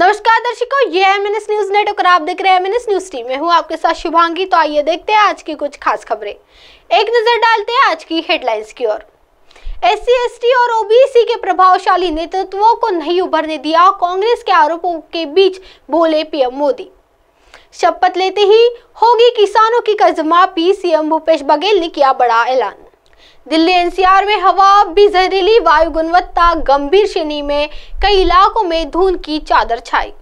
नमस्कार दर्शकों ये है एमएनएस न्यूज नेटवर्क आप देख रहे हैं एमएनएस न्यूज टीम में हूँ आपके साथ शुभांगी तो आइए देखते हैं आज की कुछ खास खबरें एक नजर डालते हैं आज की हेडलाइंस की ओर एस सी और ओबीसी के प्रभावशाली नेतृत्वों को नहीं उभरने दिया कांग्रेस के आरोपों के बीच बोले पीएम मोदी शपथ लेते ही होगी किसानों की कर्ज माफी सीएम भूपेश बघेल ने किया बड़ा ऐलान दिल्ली एनसीआर में हवा भी जहरीली वायु गुणवत्ता गंभीर श्रेणी में कई इलाकों में धुंध की चादर छाई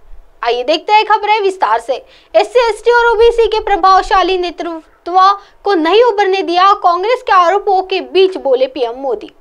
आइए देखते हैं खबरें विस्तार से एस सी और ओबीसी के प्रभावशाली नेतृत्व को नहीं उभरने दिया कांग्रेस के आरोपों के बीच बोले पीएम मोदी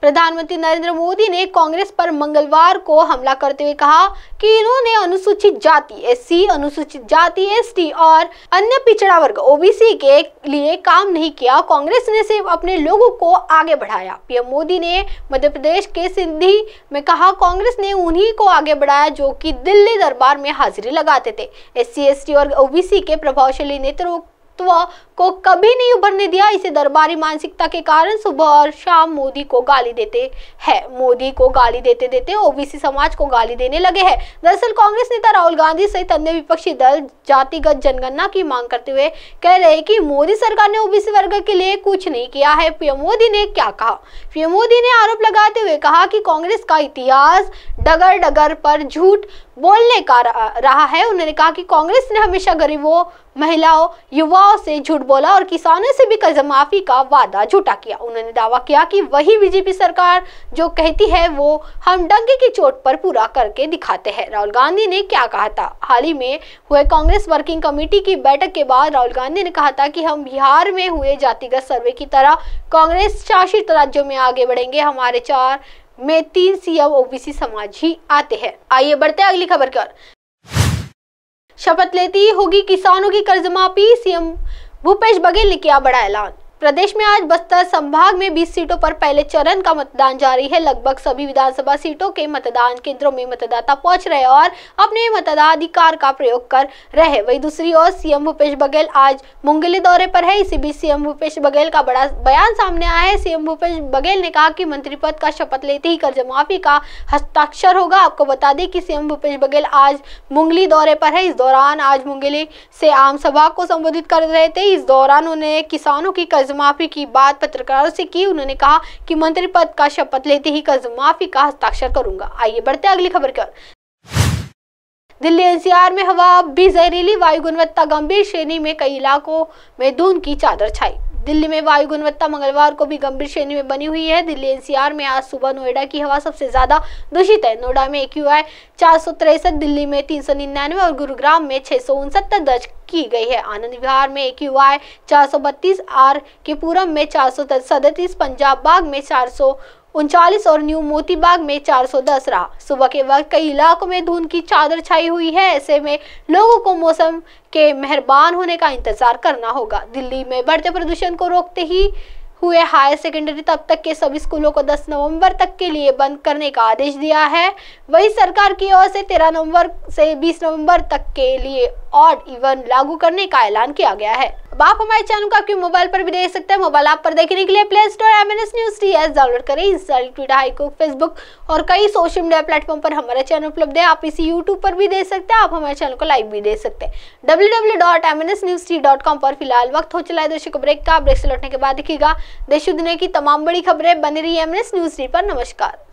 प्रधानमंत्री नरेंद्र मोदी ने कांग्रेस पर मंगलवार को हमला करते हुए कहा कि इन्होंने अनुसूचित जाति एससी, अनुसूचित जाति एसटी और अन्य पिछड़ा वर्ग ओबीसी के लिए काम नहीं किया कांग्रेस ने सिर्फ अपने लोगों को आगे बढ़ाया पीएम मोदी ने मध्य प्रदेश के सिंधी में कहा कांग्रेस ने उन्हीं को आगे बढ़ाया जो की दिल्ली दरबार में हाजिरी लगाते थे एस सी और ओबीसी के प्रभावशाली नेतृत्व तत्व को कभी नहीं उभरने दिया इसे दरबारी मानसिकता के कारण सुबह और शाम मोदी को गाली देते हैं मोदी को गाली देते देते ओबीसी समाज को गाली देने लगे हैं दरअसल कांग्रेस नेता राहुल गांधी सहित अन्य विपक्षी दल जातिगत जनगणना की मांग करते हुए कह रहे कि मोदी सरकार ने ओबीसी वर्ग के लिए कुछ नहीं किया है पीएम मोदी ने क्या कहा पीएम मोदी ने आरोप लगाते हुए कहा कि कांग्रेस का इतिहास डगर डगर पर झूठ बोलने का रहा है उन्होंने कहा कि कांग्रेस ने हमेशा गरीबों महिलाओं युवाओं से झूठ बोला और किसानों से भी कर्ज माफी का वादा झूठा किया उन्होंने दावा किया कि वही बीजेपी सरकार जो कहती है वो हम डंगे की चोट पर पूरा करके दिखाते हैं राहुल गांधी ने क्या कहा था हाल ही में हुए कांग्रेस वर्किंग कमेटी की बैठक के बाद राहुल गांधी ने कहा था कि हम बिहार में हुए जातिगत सर्वे की तरह कांग्रेस शासित राज्यों में आगे बढ़ेंगे हमारे चार में तीन सीएम ओबीसी समाज ही आते हैं आइए बढ़ते हैं अगली खबर की ओर शपथ लेती होगी किसानों की कर्ज माफी सीएम भूपेश बघेल ने किया बड़ा ऐलान प्रदेश में आज बस्तर संभाग में 20 सीटों पर पहले चरण का मतदान जारी है लगभग सभी विधानसभा सीटों के मतदान केंद्रों में मतदाता पहुंच रहे और अपने मताधिकार का प्रयोग कर रहे वहीं दूसरी ओर सीएम भूपेश बघेल आज मुंगेली दौरे पर है इसी बीच सीएम भूपेश बघेल का बड़ा बयान सामने आया है सीएम भूपेश बघेल ने कहा की मंत्री पद का शपथ लेते ही कर्ज माफी का हस्ताक्षर होगा आपको बता दें की सीएम भूपेश बघेल आज मुंगली दौरे पर है इस दौरान आज मुंगेली से आम सभा को संबोधित कर रहे थे इस दौरान उन्हें किसानों की कर्ज कर्ज माफी की बात पत्रकारों से की उन्होंने कहा कि मंत्री पद का शपथ लेते ही कर्ज माफी का हस्ताक्षर करूंगा आइए बढ़ते अगली खबर की ओर दिल्ली एनसीआर में हवा अब भी जहरीली वायु गुणवत्ता गंभीर श्रेणी में कई इलाकों में धुंध की चादर छाई दिल्ली में वायु गुणवत्ता मंगलवार को भी गंभीर श्रेणी में बनी हुई है दिल्ली एनसीआर में आज सुबह नोएडा की हवा सबसे ज्यादा दूषित है नोएडा में एक चार दिल्ली में तीन और गुरुग्राम में छह दर्ज की गई है आनंद विहार में एक यू आई आर के पूरम में चार पंजाब बाग में चार उनचालीस और न्यू मोतीबाग में 410 रहा सुबह के वक्त कई इलाकों में धुंध की चादर छाई हुई है ऐसे में लोगों को मौसम के मेहरबान होने का इंतजार करना होगा दिल्ली में बढ़ते प्रदूषण को रोकते ही हुए हायर सेकेंडरी तब तक के सभी स्कूलों को 10 नवंबर तक के लिए बंद करने का आदेश दिया है वही सरकार की ओर से 13 नवंबर से 20 नवंबर तक के लिए ऑड इवन लागू करने का ऐलान किया गया है अब आप हमारे चैनल को आपके मोबाइल पर भी देख सकते हैं मोबाइल ऐप पर देखने के लिए Play Store M N S news T S download करें इंस्टाग्राम ट्विटर हाईकुक फेसबुक और कई सोशल मीडिया प्लेटफॉर्म पर हमारा चैनल उपलब्ध है आप इसी यूट्यूब पर भी देख सकते हैं आप हमारे चैनल को लाइव भी दे सकते हैं W W dot M N S news dot com पर फिलहाल वक्त हो चला है दोषी को ब्रेक का ब्रेक से लौटने के बाद देखिएगा देश दुनिया की तमाम बड़ी खबरें बनी रही M N S news T पर नमस्कार